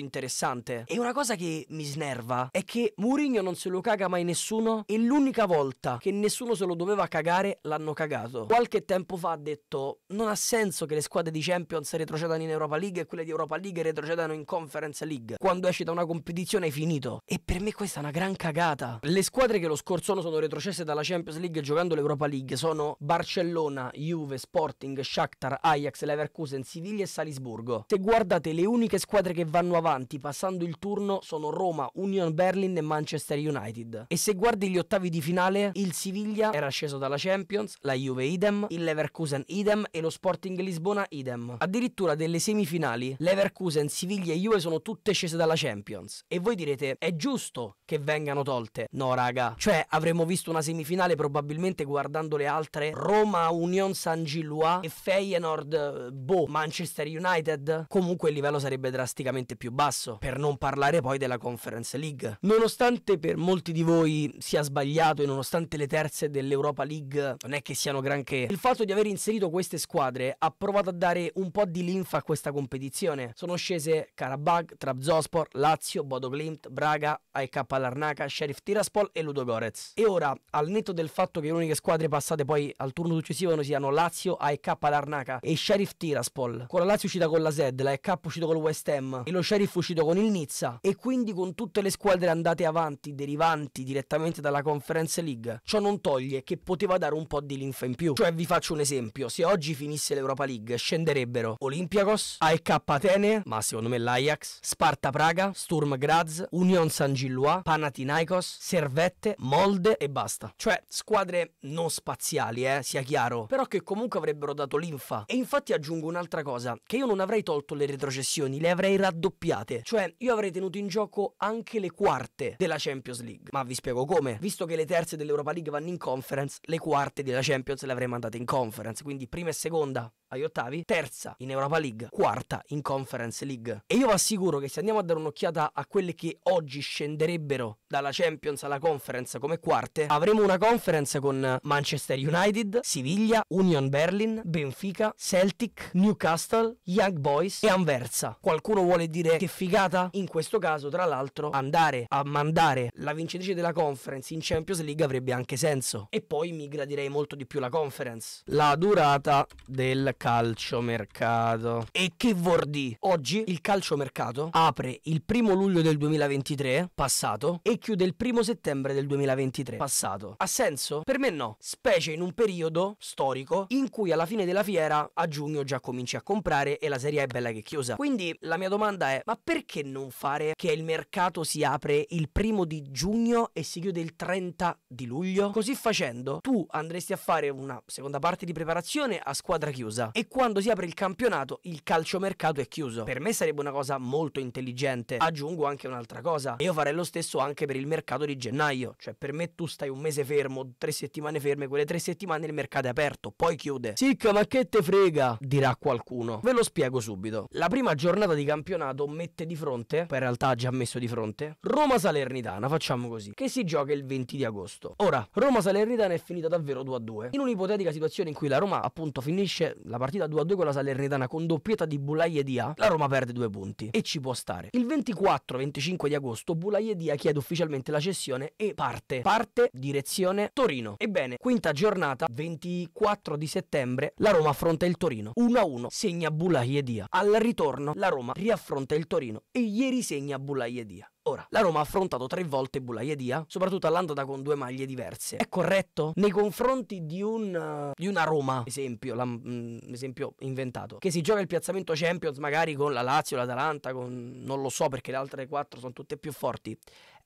interessante. E una cosa che mi snerva è che Mourinho non se lo caga mai nessuno e l'unica volta che nessuno se lo doveva cagare l'hanno cagato. Qualche tempo fa ha detto non ha senso che le squadre di Champions retrocedano in Europa League e quelle di Europa League retrocedano in Conference League. Quando esci da una competizione hai finito. E per me questa è una gran cagata. Le squadre che lo scorso anno sono retrocesse dalla Champions League giocando l'Europa League sono Barcellona, Juve, Sporting, Shakhtar, Ajax, Leverkusen, Siviglia e Salisburgo. Se guardate le uniche squadre che vanno avanti passando il turno sono Roma, Union Berlin e Manchester United. E se guardi gli ottavi di finale, il Siviglia era sceso dalla Champions, la Juve idem, il Leverkusen idem e lo Sporting Lisbona idem. Addirittura delle semifinali, Leverkusen, Siviglia e Juve sono tutte scese dalla Champions. E voi direte, è giusto che vengano tolte? No, raga. Cioè, avremmo visto una semifinale probabilmente guardando le altre Roma, Union San Gillois e Feyenoord, eh, boh, Manchester United. Comunque il livello sarebbe drasticamente più basso, per non parlare poi della Conference League. Nonostante per molti di voi sia sbagliato e nonostante le terze dell'Europa League non è che siano granché, il fatto di aver inserito queste squadre ha provato a dare un po' di linfa a questa competizione. Sono scese Karabag, Trabzonspor, Lazio, Bodo Glimt, Braga, AEK Larnaca, Sheriff Tiraspol e Ludogorez. E ora, al netto del fatto che le uniche squadre passate poi al turno successivo siano Lazio, AEK Larnaca e Sheriff Tiraspol, con la Lazio uscita con la Z, la AEK uscito con il West Ham e lo Sheriff uscito con il Nizza e quindi quindi con tutte le squadre andate avanti derivanti direttamente dalla Conference League, ciò non toglie che poteva dare un po' di linfa in più. Cioè vi faccio un esempio, se oggi finisse l'Europa League scenderebbero Olympiakos, AEK Atene, ma secondo me l'Ajax, Sparta Praga, Sturm Graz, Union San Gillois, Panathinaikos, Servette, Molde e basta. Cioè squadre non spaziali, eh, sia chiaro, però che comunque avrebbero dato linfa. E infatti aggiungo un'altra cosa, che io non avrei tolto le retrocessioni, le avrei raddoppiate. Cioè io avrei tenuto in gioco gioco anche le quarte della Champions League. Ma vi spiego come. Visto che le terze dell'Europa League vanno in conference, le quarte della Champions le avrei mandate in conference. Quindi prima e seconda agli ottavi, terza in Europa League, quarta in Conference League. E io vi assicuro che se andiamo a dare un'occhiata a quelle che oggi scenderebbero dalla Champions alla Conference come quarte, avremo una Conference con Manchester United, Siviglia, Union Berlin, Benfica, Celtic, Newcastle, Young Boys e Anversa. Qualcuno vuole dire che figata? In questo caso, tra l'altro, andare a mandare la vincitrice della Conference in Champions League avrebbe anche senso. E poi migra direi molto di più la Conference. La durata del calciomercato. E che vuol dire? Oggi il calciomercato apre il primo luglio del 2023, passato, e chiude il primo settembre del 2023, passato. Ha senso? Per me no, specie in un periodo storico in cui alla fine della fiera a giugno già cominci a comprare e la serie è bella che chiusa. Quindi la mia domanda è, ma perché non fare che il mercato si apre il primo di giugno e si chiude il 30 di luglio? Così facendo tu andresti a fare una seconda parte di preparazione a squadra chiusa e quando si apre il campionato il calciomercato è chiuso. Per me sarebbe una cosa molto intelligente. Aggiungo anche un'altra cosa, io farei lo stesso anche per il mercato di gennaio, cioè per me tu stai un mese fermo, tre settimane ferme, quelle tre settimane il mercato è aperto, poi chiude. Sicca, ma che te frega? dirà qualcuno. Ve lo spiego subito. La prima giornata di campionato mette di fronte, poi in realtà ha già messo di fronte, Roma-Salernitana, facciamo così, che si gioca il 20 di agosto. Ora, Roma-Salernitana è finita davvero 2 a 2. In un'ipotetica situazione in cui la Roma appunto finisce la partita 2-2 con la Salernitana con doppietta di Bulai e Dia, la Roma perde due punti e ci può stare. Il 24-25 di agosto Bulai e Dia chiede ufficialmente la cessione e parte, parte direzione Torino. Ebbene, quinta giornata, 24 di settembre, la Roma affronta il Torino. 1-1, segna Bulai e Dia. Al ritorno la Roma riaffronta il Torino e ieri segna Bulai e Dia. Ora, la Roma ha affrontato tre volte Bulaiedia, soprattutto all'andata con due maglie diverse. È corretto? Nei confronti di, un, eh, di una Roma, esempio, la, mh, mm, esempio inventato, che si gioca il piazzamento Champions magari con la Lazio, l'Atalanta, con non lo so perché le altre quattro sono tutte più forti.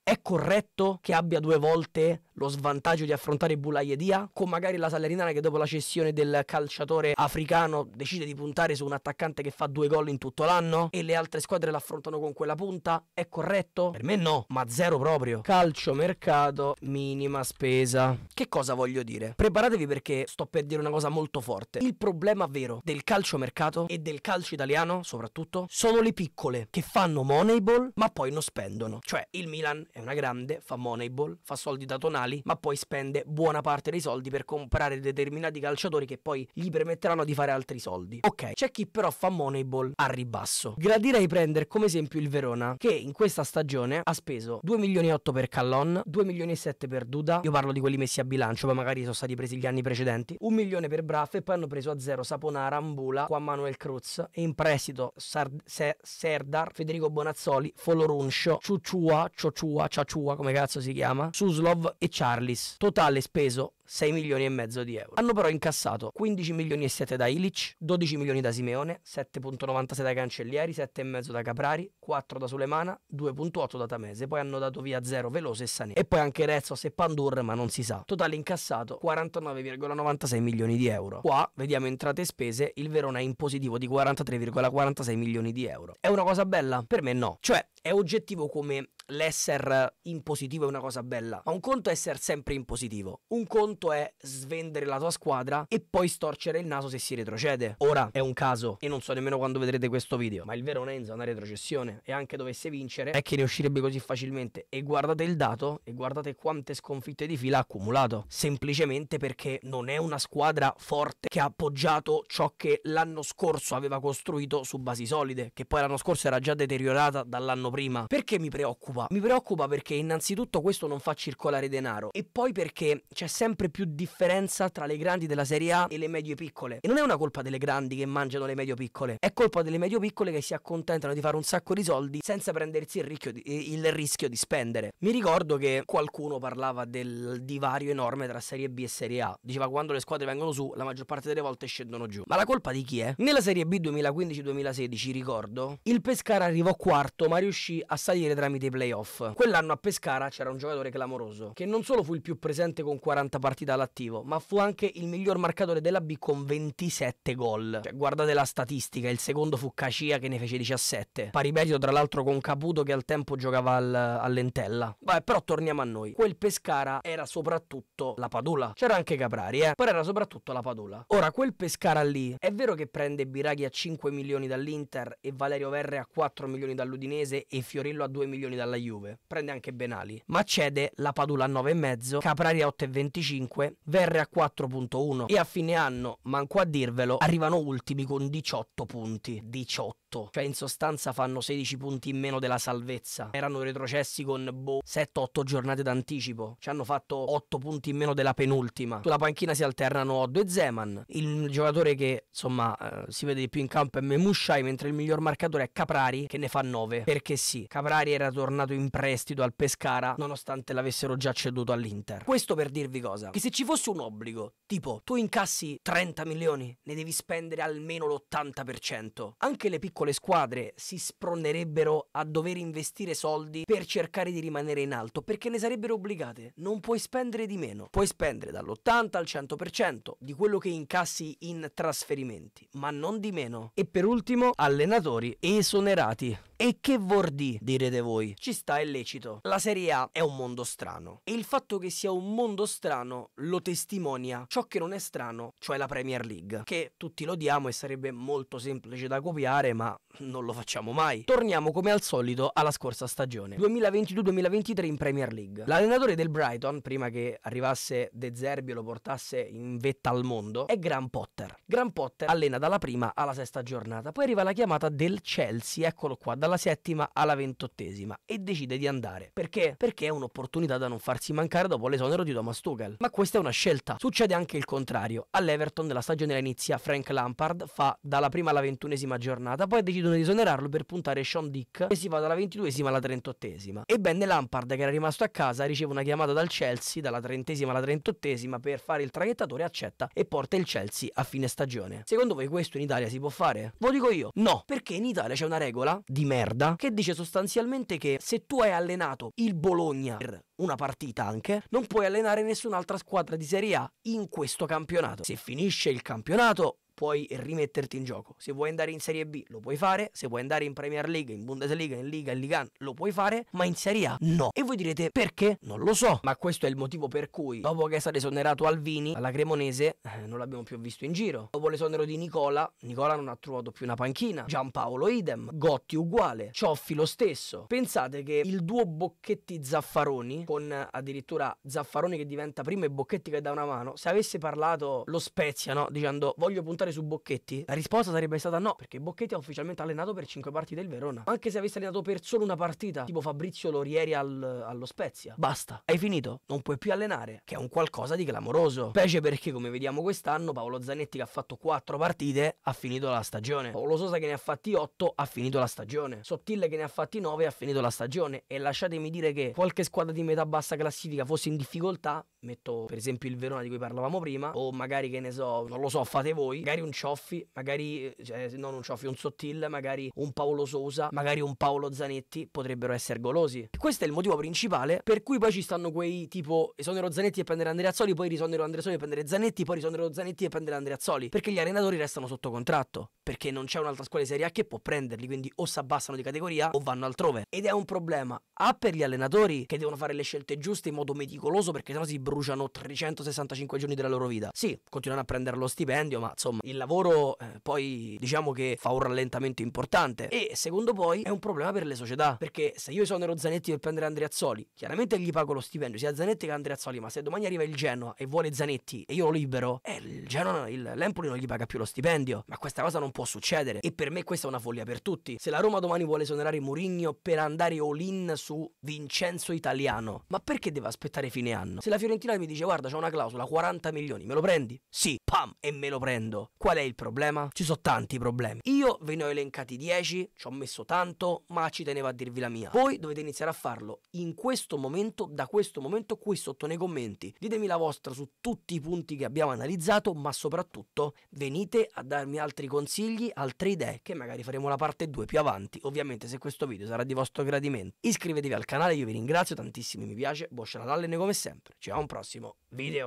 È corretto che abbia due volte lo svantaggio di affrontare Bulaiedia con magari la Salernitana che dopo la cessione del calciatore africano decide di puntare su un attaccante che fa due gol in tutto l'anno e le altre squadre l'affrontano con quella punta? È corretto? Per me no, ma zero proprio. Calcio, mercato, minima spesa. Che cosa voglio dire? Preparatevi perché sto per dire una cosa molto forte. Il problema vero del calcio mercato e del calcio italiano soprattutto sono le piccole che fanno moneyball ma poi non spendono. Cioè il Milan è una grande, fa Moneyball, fa soldi da tonali, ma poi spende buona parte dei soldi per comprare determinati calciatori che poi gli permetteranno di fare altri soldi. Ok, c'è chi però fa Moneyball a ribasso. Gradirei prendere come esempio il Verona, che in questa stagione ha speso 2 milioni e 8 per Callon, 2 milioni e 7 per Duda, io parlo di quelli messi a bilancio, ma magari sono stati presi gli anni precedenti, 1 milione per Braff e poi hanno preso a zero Saponara, Ambula, Juan Manuel Cruz e in prestito Sard- Se- Serdar, Federico Bonazzoli, Foloruncio, Ciucciua, Ciociua, Ciacciua, come cazzo si chiama, Suslov e Charlis. Totale speso 6 milioni e mezzo di euro. Hanno però incassato 15 milioni e 7 da Ilic, 12 milioni da Simeone, 7.96 da Cancellieri, 7,5 da Caprari, 4 da Sulemana, 2.8 da Tamese. Poi hanno dato via 0 Veloso e Sané. E poi anche Rezzos e Pandur, ma non si sa. Totale incassato 49,96 milioni di euro. Qua vediamo entrate e spese, il Verona è in positivo di 43,46 milioni di euro. È una cosa bella? Per me no. Cioè, è oggettivo come l'essere in positivo è una cosa bella, ma un conto è essere sempre in positivo. Un conto conto è svendere la tua squadra e poi storcere il naso se si retrocede. Ora è un caso e non so nemmeno quando vedrete questo video, ma il Verona è una retrocessione e anche dovesse vincere è che ne uscirebbe così facilmente. E guardate il dato e guardate quante sconfitte di fila ha accumulato, semplicemente perché non è una squadra forte che ha appoggiato ciò che l'anno scorso aveva costruito su basi solide, che poi l'anno scorso era già deteriorata dall'anno prima. Perché mi preoccupa? Mi preoccupa perché innanzitutto questo non fa circolare denaro e poi perché c'è sempre sempre più differenza tra le grandi della Serie A e le medie piccole. E non è una colpa delle grandi che mangiano le medio piccole, è colpa delle medio piccole che si accontentano di fare un sacco di soldi senza prendersi il, di, eh, il rischio di spendere. Mi ricordo che qualcuno parlava del divario enorme tra Serie B e Serie A. Diceva quando le squadre vengono su, la maggior parte delle volte scendono giù. Ma la colpa di chi è? Nella Serie B 2015-2016, ricordo, il Pescara arrivò quarto ma riuscì a salire tramite i playoff. Quell'anno a Pescara c'era un giocatore clamoroso, che non solo fu il più presente con 40 partite, partita all'attivo, ma fu anche il miglior marcatore della B con 27 gol. Cioè, guardate la statistica, il secondo fu Cacia che ne fece 17. Pari merito tra l'altro con Caputo che al tempo giocava al, all'Entella. Vabbè, però torniamo a noi. Quel Pescara era soprattutto la Padula. C'era anche Caprari, eh, però era soprattutto la Padula. Ora, quel Pescara lì, è vero che prende Biraghi a 5 milioni dall'Inter e Valerio Verre a 4 milioni dall'Udinese e Fiorillo a 2 milioni dalla Juve. Prende anche Benali. Ma cede la Padula a 9,5, Caprari a 8,25 5 verre a 4.1 e a fine anno, manco a dirvelo, arrivano ultimi con 18 punti. 18 8, cioè in sostanza fanno 16 punti in meno della salvezza. Erano retrocessi con boh 7-8 giornate d'anticipo, ci hanno fatto 8 punti in meno della penultima. Sulla panchina si alternano Oddo e Zeman. Il giocatore che insomma eh, si vede di più in campo è Memushai, mentre il miglior marcatore è Caprari che ne fa 9. Perché sì, Caprari era tornato in prestito al Pescara nonostante l'avessero già ceduto all'Inter. Questo per dirvi cosa? Che se ci fosse un obbligo, tipo tu incassi 30 milioni, ne devi spendere almeno l'80%. Anche le piccole piccole squadre si spronerebbero a dover investire soldi per cercare di rimanere in alto, perché ne sarebbero obbligate. Non puoi spendere di meno. Puoi spendere dall'80 al 100% di quello che incassi in trasferimenti, ma non di meno. E per ultimo, allenatori esonerati. E che vuol dire, direte voi? Ci sta, è lecito. La Serie A è un mondo strano. E il fatto che sia un mondo strano lo testimonia ciò che non è strano, cioè la Premier League, che tutti lo diamo e sarebbe molto semplice da copiare, ma non lo facciamo mai. Torniamo come al solito alla scorsa stagione, 2022-2023 in Premier League. L'allenatore del Brighton, prima che arrivasse De Zerbi e lo portasse in vetta al mondo, è Graham Potter. Graham Potter allena dalla prima alla sesta giornata, poi arriva la chiamata del Chelsea, eccolo qua, da dalla settima alla ventottesima e decide di andare. Perché? Perché è un'opportunità da non farsi mancare dopo l'esonero di Thomas Tuchel. Ma questa è una scelta. Succede anche il contrario. All'Everton della stagione la inizia Frank Lampard, fa dalla prima alla ventunesima giornata, poi decidono di esonerarlo per puntare Sean Dick e si va dalla ventiduesima alla trentottesima. Ebbene Lampard, che era rimasto a casa, riceve una chiamata dal Chelsea dalla trentesima alla trentottesima per fare il traghettatore, accetta e porta il Chelsea a fine stagione. Secondo voi questo in Italia si può fare? Lo dico io. No, perché in Italia c'è una regola di merito merda che dice sostanzialmente che se tu hai allenato il Bologna per una partita anche, non puoi allenare nessun'altra squadra di Serie A in questo campionato. Se finisce il campionato puoi rimetterti in gioco. Se vuoi andare in Serie B lo puoi fare, se vuoi andare in Premier League, in Bundesliga, in Liga, in Ligan lo puoi fare, ma in Serie A no. E voi direte perché? Non lo so, ma questo è il motivo per cui dopo che è stato esonerato Alvini alla Cremonese eh, non l'abbiamo più visto in giro. Dopo l'esonero di Nicola, Nicola non ha trovato più una panchina, Giampaolo idem, Gotti uguale, Cioffi lo stesso. Pensate che il duo Bocchetti Zaffaroni con addirittura Zaffaroni che diventa prima e Bocchetti che dà una mano, se avesse parlato lo Spezia, no, dicendo voglio puntare puntare su Bocchetti? La risposta sarebbe stata no, perché Bocchetti ha ufficialmente allenato per 5 partite il Verona. Anche se avesse allenato per solo una partita, tipo Fabrizio Lorieri al, allo Spezia. Basta, hai finito, non puoi più allenare, che è un qualcosa di clamoroso. Specie perché, come vediamo quest'anno, Paolo Zanetti che ha fatto 4 partite ha finito la stagione. Paolo Sosa che ne ha fatti 8 ha finito la stagione. Sottile che ne ha fatti 9 ha finito la stagione. E lasciatemi dire che qualche squadra di metà bassa classifica fosse in difficoltà, metto per esempio il Verona di cui parlavamo prima, o magari che ne so, non lo so, fate voi, magari un Cioffi, magari, cioè, non un Cioffi, un Sottil, magari un Paolo Sousa, magari un Paolo Zanetti, potrebbero essere golosi. E questo è il motivo principale per cui poi ci stanno quei tipo esonero Zanetti e prendere Andreazzoli, poi risonero Andreazzoli e prendere Zanetti, poi risonero Zanetti e prendere Andreazzoli, perché gli allenatori restano sotto contratto, perché non c'è un'altra squadra di Serie A che può prenderli, quindi o si abbassano di categoria o vanno altrove. Ed è un problema A per gli allenatori che devono fare le scelte giuste in modo meticoloso perché sennò si bruciano bruciano 365 giorni della loro vita. Sì, continuano a prendere lo stipendio, ma insomma il lavoro eh, poi diciamo che fa un rallentamento importante e secondo poi è un problema per le società, perché se io esonero Zanetti per prendere Andreazzoli, chiaramente gli pago lo stipendio sia Zanetti che Andreazzoli, ma se domani arriva il Genoa e vuole Zanetti e io lo libero, eh, il Genoa, il, l'Empoli non gli paga più lo stipendio, ma questa cosa non può succedere e per me questa è una follia per tutti. Se la Roma domani vuole esonerare Mourinho per andare all-in su Vincenzo Italiano, ma perché deve aspettare fine anno? Se la Fiorentina Trentinari mi dice guarda c'è una clausola 40 milioni, me lo prendi? Sì, pam, e me lo prendo. Qual è il problema? Ci sono tanti problemi. Io ve ne ho elencati 10, ci ho messo tanto, ma ci tenevo a dirvi la mia. Voi dovete iniziare a farlo in questo momento, da questo momento qui sotto nei commenti. Ditemi la vostra su tutti i punti che abbiamo analizzato, ma soprattutto venite a darmi altri consigli, altre idee, che magari faremo la parte 2 più avanti, ovviamente se questo video sarà di vostro gradimento. Iscrivetevi al canale, io vi ringrazio tantissimi, mi piace, Boscia Natale come sempre. Ciao! un prossimo video.